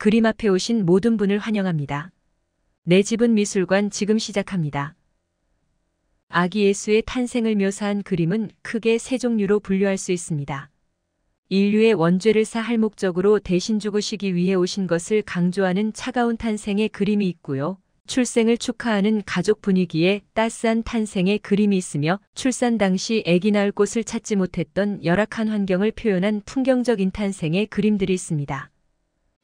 그림 앞에 오신 모든 분을 환영합니다. 내 집은 미술관 지금 시작합니다. 아기 예수의 탄생을 묘사한 그림은 크게 세 종류로 분류할 수 있습니다. 인류의 원죄를 사할 목적으로 대신 죽으시기 위해 오신 것을 강조하는 차가운 탄생의 그림이 있고요. 출생을 축하하는 가족 분위기에 따스한 탄생의 그림이 있으며 출산 당시 아기 낳을 곳을 찾지 못했던 열악한 환경을 표현한 풍경적인 탄생의 그림들이 있습니다.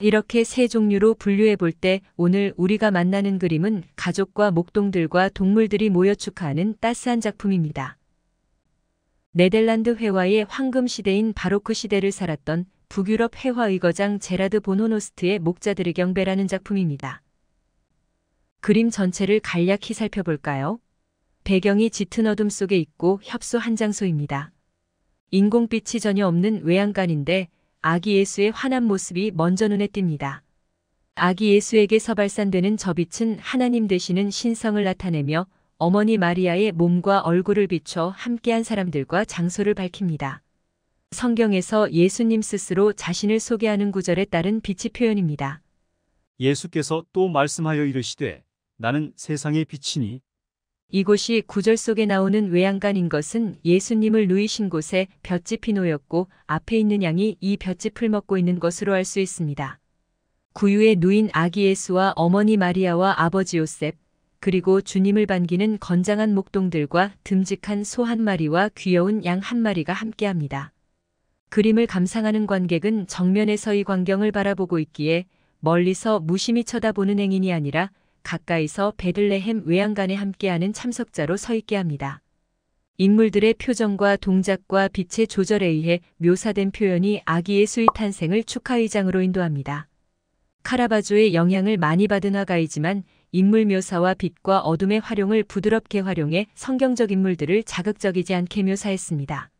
이렇게 세 종류로 분류해 볼 때 오늘 우리가 만나는 그림은 가족과 목동들과 동물들이 모여 축하하는 따스한 작품입니다. 네덜란드 회화의 황금 시대인 바로크 시대를 살았던 북유럽 회화 의거장 제라드 보노노스트의 목자들의 경배라는 작품입니다. 그림 전체를 간략히 살펴볼까요? 배경이 짙은 어둠 속에 있고 협소 한 장소입니다. 인공빛이 전혀 없는 외양간인데 아기 예수의 환한 모습이 먼저 눈에 띕니다. 아기 예수에게서 발산되는 저 빛은 하나님 되시는 신성을 나타내며 어머니 마리아의 몸과 얼굴을 비춰 함께한 사람들과 장소를 밝힙니다. 성경에서 예수님 스스로 자신을 소개하는 구절에 따른 빛이 표현입니다. 예수께서 또 말씀하여 이르시되 나는 세상의 빛이니 이곳이 구절 속에 나오는 외양간인 것은 예수님을 누이신 곳에 볕짚 이놓였고 앞에 있는 양이 이 볕짚을 먹고 있는 것으로 알 수 있습니다. 구유의 누인 아기 예수와 어머니 마리아와 아버지 요셉, 그리고 주님을 반기는 건장한 목동들과 듬직한 소 한 마리와 귀여운 양 한 마리가 함께합니다. 그림을 감상하는 관객은 정면에서 이 광경을 바라보고 있기에 멀리서 무심히 쳐다보는 행인이 아니라 가까이서 베들레헴 외양간에 함께하는 참석자로 서 있게 합니다. 인물들의 표정과 동작과 빛의 조절에 의해 묘사된 표현이 아기 예수의 탄생을 축하의장으로 인도합니다. 카라바조의 영향을 많이 받은 화가이지만 인물 묘사와 빛과 어둠의 활용을 부드럽게 활용해 성경적 인물들을 자극적이지 않게 묘사했습니다.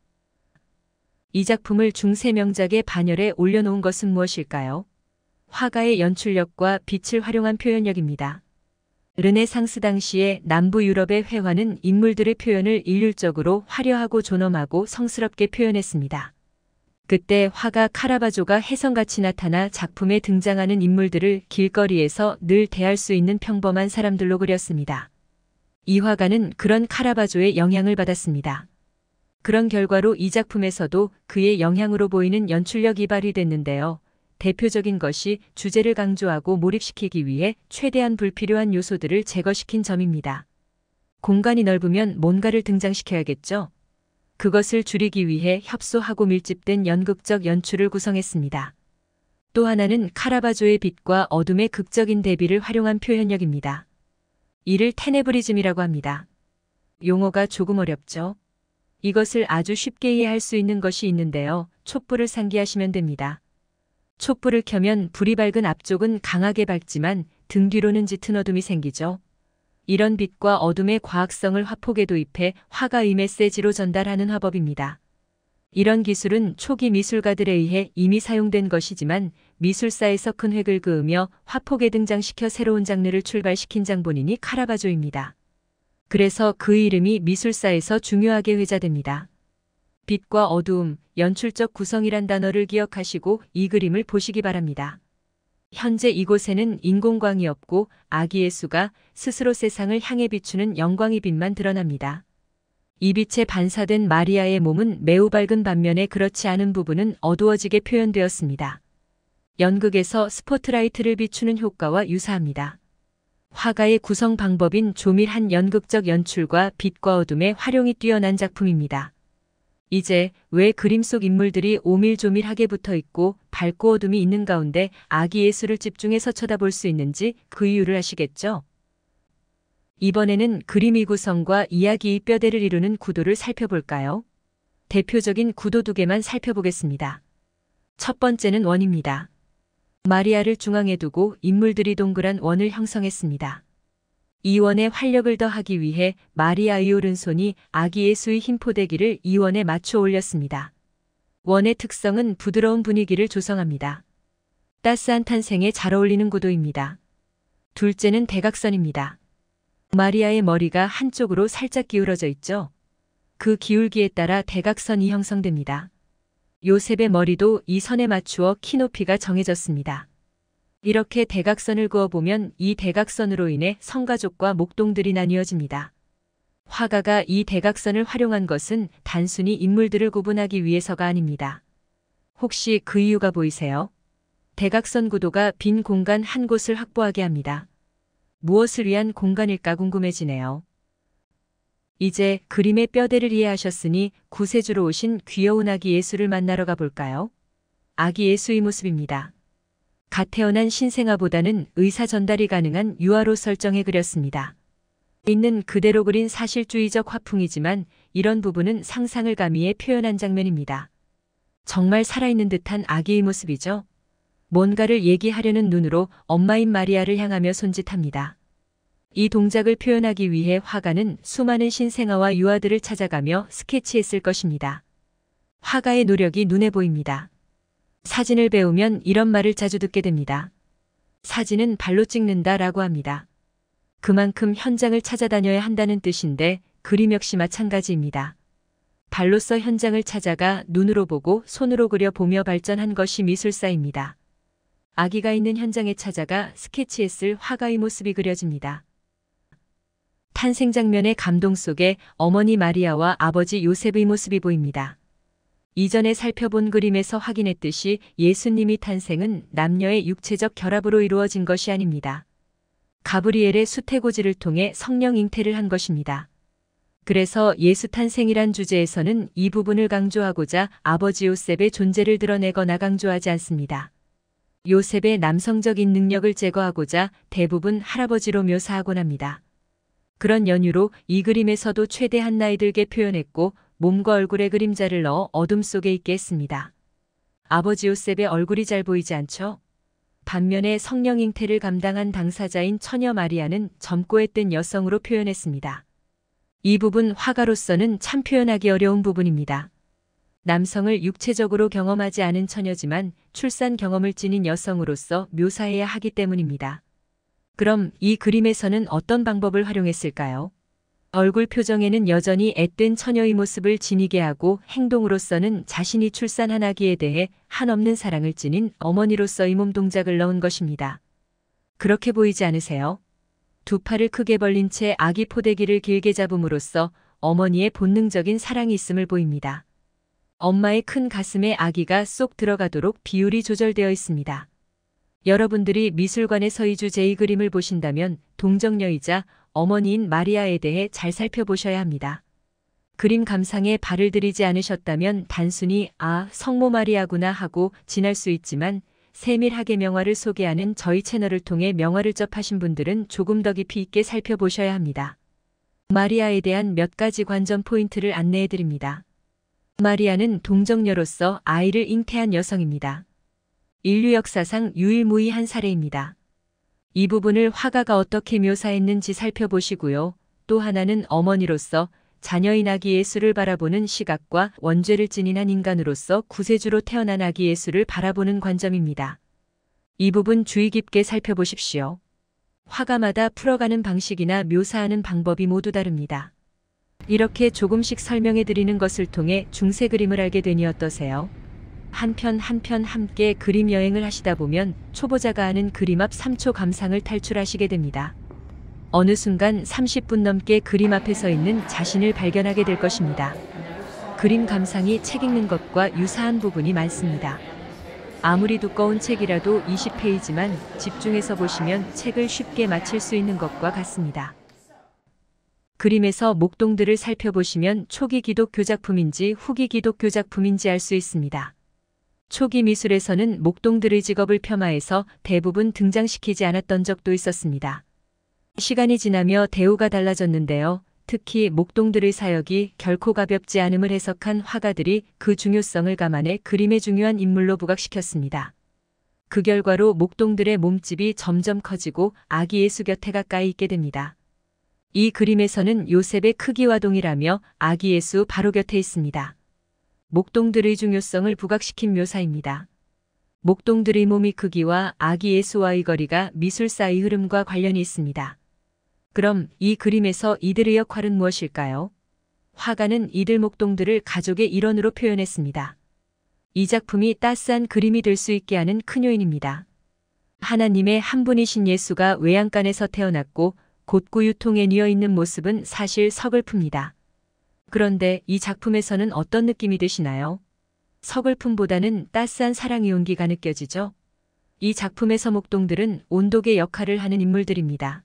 이 작품을 중세 명작의 반열에 올려놓은 것은 무엇일까요? 화가의 연출력과 빛을 활용한 표현력입니다. 르네상스 당시의 남부 유럽의 회화는 인물들의 표현을 일률적으로 화려하고 존엄하고 성스럽게 표현했습니다. 그때 화가 카라바조가 해성같이 나타나 작품에 등장하는 인물들을 길거리에서 늘 대할 수 있는 평범한 사람들로 그렸습니다. 이 화가는 그런 카라바조의 영향을 받았습니다. 그런 결과로 이 작품에서도 그의 영향으로 보이는 연출력이 발휘됐는데요. 대표적인 것이 주제를 강조하고 몰입시키기 위해 최대한 불필요한 요소들을 제거시킨 점입니다. 공간이 넓으면 뭔가를 등장시켜야겠죠? 그것을 줄이기 위해 협소하고 밀집된 연극적 연출을 구성했습니다. 또 하나는 카라바조의 빛과 어둠의 극적인 대비를 활용한 표현력입니다. 이를 테네브리즘이라고 합니다. 용어가 조금 어렵죠? 이것을 아주 쉽게 이해할 수 있는 것이 있는데요. 촛불을 상기하시면 됩니다. 촛불을 켜면 불이 밝은 앞쪽은 강하게 밝지만 등 뒤로는 짙은 어둠이 생기죠. 이런 빛과 어둠의 과학성을 화폭에 도입해 화가의 메시지로 전달하는 화법입니다. 이런 기술은 초기 미술가들에 의해 이미 사용된 것이지만 미술사에서 큰 획을 그으며 화폭에 등장시켜 새로운 장르를 출발시킨 장본인이 카라바조입니다. 그래서 그 이름이 미술사에서 중요하게 회자됩니다. 빛과 어두움, 연출적 구성이란 단어를 기억하시고 이 그림을 보시기 바랍니다. 현재 이곳에는 인공광이 없고 아기예 수가 스스로 세상을 향해 비추는 영광의 빛만 드러납니다. 이 빛에 반사된 마리아의 몸은 매우 밝은 반면에 그렇지 않은 부분은 어두워지게 표현되었습니다. 연극에서 스포트라이트를 비추는 효과와 유사합니다. 화가의 구성 방법인 조밀한 연극적 연출과 빛과 어둠의 활용이 뛰어난 작품입니다. 이제 왜 그림 속 인물들이 오밀조밀하게 붙어 있고 밝고 어둠이 있는 가운데 아기 예수를 집중해서 쳐다볼 수 있는지 그 이유를 아시겠죠? 이번에는 그림의 구성과 이야기의 뼈대를 이루는 구도를 살펴볼까요? 대표적인 구도 두 개만 살펴보겠습니다. 첫 번째는 원입니다. 마리아를 중앙에 두고 인물들이 동그란 원을 형성했습니다. 이원의 활력을 더하기 위해 마리아의 오른손이 아기 예수의 흰포대기를 이원에 맞춰 올렸습니다. 원의 특성은 부드러운 분위기를 조성합니다. 따스한 탄생에 잘 어울리는 구도입니다. 둘째는 대각선입니다. 마리아의 머리가 한쪽으로 살짝 기울어져 있죠. 그 기울기에 따라 대각선이 형성됩니다. 요셉의 머리도 이 선에 맞추어 키 높이가 정해졌습니다. 이렇게 대각선을 그어보면 이 대각선으로 인해 성가족과 목동들이 나뉘어집니다. 화가가 이 대각선을 활용한 것은 단순히 인물들을 구분하기 위해서가 아닙니다. 혹시 그 이유가 보이세요? 대각선 구도가 빈 공간 한 곳을 확보하게 합니다. 무엇을 위한 공간일까 궁금해지네요. 이제 그림의 뼈대를 이해하셨으니 구세주로 오신 귀여운 아기 예수를 만나러 가볼까요? 아기 예수의 모습입니다. 갓 태어난 신생아보다는 의사 전달이 가능한 유아로 설정해 그렸습니다. 있는 그대로 그린 사실주의적 화풍이지만 이런 부분은 상상을 가미해 표현한 장면입니다. 정말 살아있는 듯한 아기의 모습이죠. 뭔가를 얘기하려는 눈으로 엄마인 마리아를 향하며 손짓합니다. 이 동작을 표현하기 위해 화가는 수많은 신생아와 유아들을 찾아가며 스케치했을 것입니다. 화가의 노력이 눈에 보입니다. 사진을 배우면 이런 말을 자주 듣게 됩니다. 사진은 발로 찍는다 라고 합니다. 그만큼 현장을 찾아다녀야 한다는 뜻인데 그림 역시 마찬가지입니다. 발로서 현장을 찾아가 눈으로 보고 손으로 그려보며 발전한 것이 미술사입니다. 아기가 있는 현장에 찾아가 스케치했을 화가의 모습이 그려집니다. 탄생 장면의 감동 속에 어머니 마리아와 아버지 요셉의 모습이 보입니다. 이전에 살펴본 그림에서 확인했듯이 예수님이 탄생은 남녀의 육체적 결합으로 이루어진 것이 아닙니다. 가브리엘의 수태고지를 통해 성령 잉태를 한 것입니다. 그래서 예수 탄생이란 주제에서는 이 부분을 강조하고자 아버지 요셉의 존재를 드러내거나 강조하지 않습니다. 요셉의 남성적인 능력을 제거하고자 대부분 할아버지로 묘사하곤 합니다. 그런 연유로 이 그림에서도 최대한 나이 들게 표현했고 몸과 얼굴에 그림자를 넣어 어둠 속에 있게 했습니다. 아버지 요셉의 얼굴이 잘 보이지 않죠? 반면에 성령 잉태를 감당한 당사자인 처녀 마리아는 젊고 했던 여성으로 표현했습니다. 이 부분 화가로서는 참 표현하기 어려운 부분입니다. 남성을 육체적으로 경험하지 않은 처녀지만 출산 경험을 지닌 여성으로서 묘사해야 하기 때문입니다. 그럼 이 그림에서는 어떤 방법을 활용했을까요? 얼굴 표정에는 여전히 앳된 처녀의 모습을 지니게 하고 행동으로서는 자신이 출산한 아기에 대해 한없는 사랑을 지닌 어머니로서의 몸 동작을 넣은 것입니다. 그렇게 보이지 않으세요? 두 팔을 크게 벌린 채 아기 포대기를 길게 잡음으로써 어머니의 본능적인 사랑이 있음을 보입니다. 엄마의 큰 가슴에 아기가 쏙 들어가도록 비율이 조절되어 있습니다. 여러분들이 미술관에서 이주 제이 그림을 보신다면 동정녀이자 어머니인 마리아에 대해 잘 살펴보셔야 합니다. 그림 감상에 발을 들이지 않으셨다면 단순히 아, 성모 마리아구나 하고 지날 수 있지만 세밀하게 명화를 소개하는 저희 채널을 통해 명화를 접하신 분들은 조금 더 깊이 있게 살펴보셔야 합니다. 마리아에 대한 몇 가지 관전 포인트를 안내해 드립니다. 마리아는 동정녀로서 아이를 잉태한 여성입니다. 인류 역사상 유일무이한 사례입니다. 이 부분을 화가가 어떻게 묘사했는지 살펴보시고요. 또 하나는 어머니로서 자녀인 아기 예수를 바라보는 시각과 원죄를 지닌 한 인간으로서 구세주로 태어난 아기 예수를 바라보는 관점입니다. 이 부분 주의 깊게 살펴보십시오. 화가마다 풀어가는 방식이나 묘사하는 방법이 모두 다릅니다. 이렇게 조금씩 설명해 드리는 것을 통해 중세 그림을 알게 되니 어떠세요? 한편한편 함께 그림 여행을 하시다 보면 초보자가 아는 그림 앞 3초 감상을 탈출하시게 됩니다. 어느 순간 30분 넘게 그림 앞에 서 있는 자신을 발견하게 될 것입니다. 그림 감상이 책 읽는 것과 유사한 부분이 많습니다. 아무리 두꺼운 책이라도 20페이지만 집중해서 보시면 책을 쉽게 마칠 수 있는 것과 같습니다. 그림에서 목동들을 살펴보시면 초기 기독교 작품인지 후기 기독교 작품인지 알 수 있습니다. 초기 미술에서는 목동들의 직업을 폄하해서 대부분 등장시키지 않았던 적도 있었습니다. 시간이 지나며 대우가 달라졌는데요. 특히 목동들의 사역이 결코 가볍지 않음을 해석한 화가들이 그 중요성을 감안해 그림의 중요한 인물로 부각시켰습니다. 그 결과로 목동들의 몸집이 점점 커지고 아기 예수 곁에 가까이 있게 됩니다. 이 그림에서는 요셉의 크기와 동일하며 아기 예수 바로 곁에 있습니다. 목동들의 중요성을 부각시킨 묘사입니다. 목동들의 몸이 크기와 아기 예수와의 거리가 미술사의 흐름과 관련이 있습니다. 그럼 이 그림에서 이들의 역할은 무엇일까요? 화가는 이들 목동들을 가족의 일원으로 표현했습니다. 이 작품이 따스한 그림이 될 수 있게 하는 큰 요인입니다. 하나님의 한 분이신 예수가 외양간에서 태어났고 곧구 유통에 뉘어 있는 모습은 사실 서글픕니다. 그런데 이 작품에서는 어떤 느낌이 드시나요? 서글픔보다는 따스한 사랑의 온기가 느껴지죠? 이 작품에서 목동들은 온도계 역할을 하는 인물들입니다.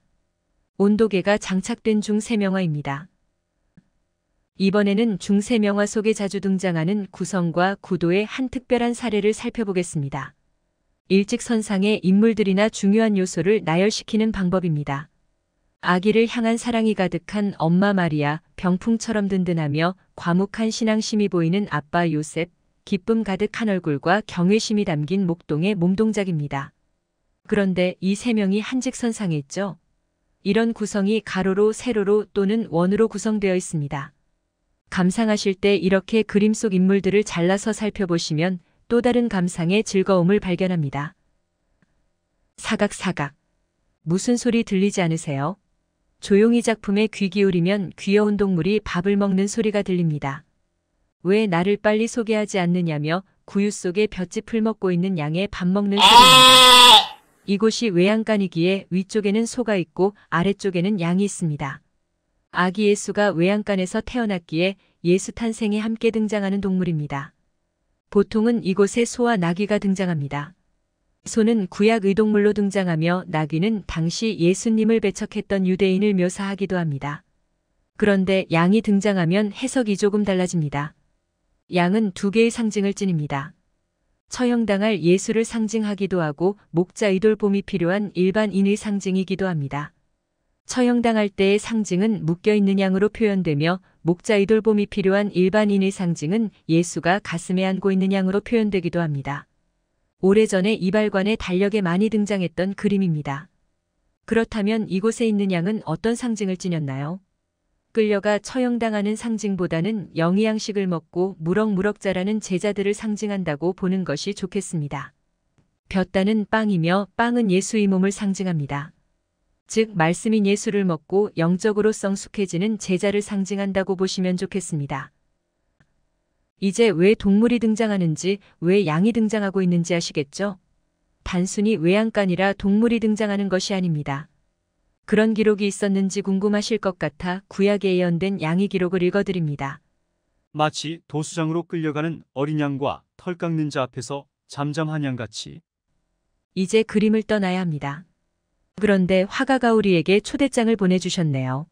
온도계가 장착된 중세명화입니다. 이번에는 중세명화 속에 자주 등장하는 구성과 구도의 한 특별한 사례를 살펴보겠습니다. 일직선상의 인물들이나 중요한 요소를 나열시키는 방법입니다. 아기를 향한 사랑이 가득한 엄마 마리아, 병풍처럼 든든하며 과묵한 신앙심이 보이는 아빠 요셉, 기쁨 가득한 얼굴과 경외심이 담긴 목동의 몸동작입니다. 그런데 이 세 명이 한 직선상에 있죠. 이런 구성이 가로로 세로로 또는 원으로 구성되어 있습니다. 감상하실 때 이렇게 그림 속 인물들을 잘라서 살펴보시면 또 다른 감상의 즐거움을 발견합니다. 사각사각. 무슨 소리 들리지 않으세요? 조용히 작품에 귀 기울이면 귀여운 동물이 밥을 먹는 소리가 들립니다. 왜 나를 빨리 소개하지 않느냐며 구유 속에 볏짚을 먹고 있는 양의 밥 먹는 소리입니다. 이곳이 외양간이기에 위쪽에는 소가 있고 아래쪽에는 양이 있습니다. 아기 예수가 외양간에서 태어났기에 예수 탄생에 함께 등장하는 동물입니다. 보통은 이곳에 소와 나귀가 등장합니다. 소는 구약 의동물로 등장하며 나귀는 당시 예수님을 배척했던 유대인을 묘사하기도 합니다. 그런데 양이 등장하면 해석이 조금 달라집니다. 양은 두 개의 상징을 지닙니다. 처형당할 예수를 상징하기도 하고 목자 이돌봄이 필요한 일반인의 상징이기도 합니다. 처형당할 때의 상징은 묶여있는 양으로 표현되며 목자 이돌봄이 필요한 일반인의 상징은 예수가 가슴에 안고 있는 양으로 표현되기도 합니다. 오래전에 이발관의 달력에 많이 등장했던 그림입니다. 그렇다면 이곳에 있는 양은 어떤 상징을 지녔나요? 끌려가 처형당하는 상징보다는 영양식을 먹고 무럭무럭 자라는 제자들을 상징한다고 보는 것이 좋겠습니다. 볕다는 빵이며 빵은 예수의 몸을 상징합니다. 즉 말씀인 예수를 먹고 영적으로 성숙해지는 제자를 상징한다고 보시면 좋겠습니다. 이제 왜 동물이 등장하는지 왜 양이 등장하고 있는지 아시겠죠? 단순히 외양간이라 동물이 등장하는 것이 아닙니다. 그런 기록이 있었는지 궁금하실 것 같아 구약에 예언된 양의 기록을 읽어드립니다. 마치 도수장으로 끌려가는 어린 양과 털 깎는 자 앞에서 잠잠한 양같이 이제 그림을 떠나야 합니다. 그런데 화가 가우리에게 초대장을 보내주셨네요.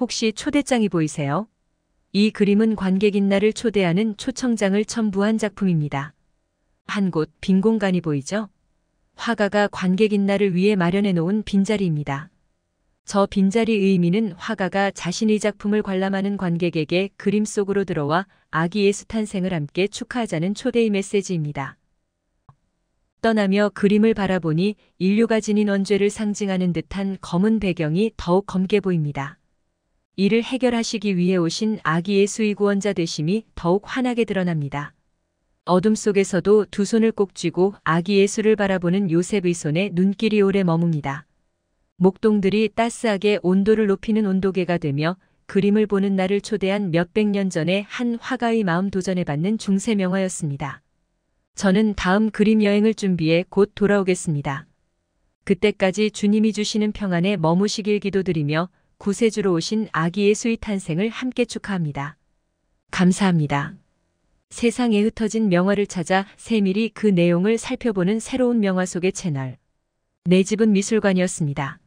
혹시 초대장이 보이세요? 이 그림은 관객인 날을 초대하는 초청장을 첨부한 작품입니다. 한 곳 빈 공간이 보이죠? 화가가 관객인 날을 위해 마련해 놓은 빈자리입니다. 저 빈자리 의미는 화가가 자신의 작품을 관람하는 관객에게 그림 속으로 들어와 아기의 스탄생을 함께 축하하자는 초대의 메시지입니다. 떠나며 그림을 바라보니 인류가 지닌 원죄를 상징하는 듯한 검은 배경이 더욱 검게 보입니다. 이를 해결하시기 위해 오신 아기 예수의 구원자 되심이 더욱 환하게 드러납니다. 어둠 속에서도 두 손을 꼭 쥐고 아기 예수를 바라보는 요셉의 손에 눈길이 오래 머뭅니다. 목동들이 따스하게 온도를 높이는 온도계가 되며 그림을 보는 날을 초대한 몇백 년 전에 한 화가의 마음 도전해받는 중세명화였습니다. 저는 다음 그림 여행을 준비해 곧 돌아오겠습니다. 그때까지 주님이 주시는 평안에 머무시길 기도드리며 구세주로 오신 아기 예수의 탄생을 함께 축하합니다. 감사합니다. 세상에 흩어진 명화를 찾아 세밀히 그 내용을 살펴보는 새로운 명화 속의 채널. 내 집은 미술관이었습니다.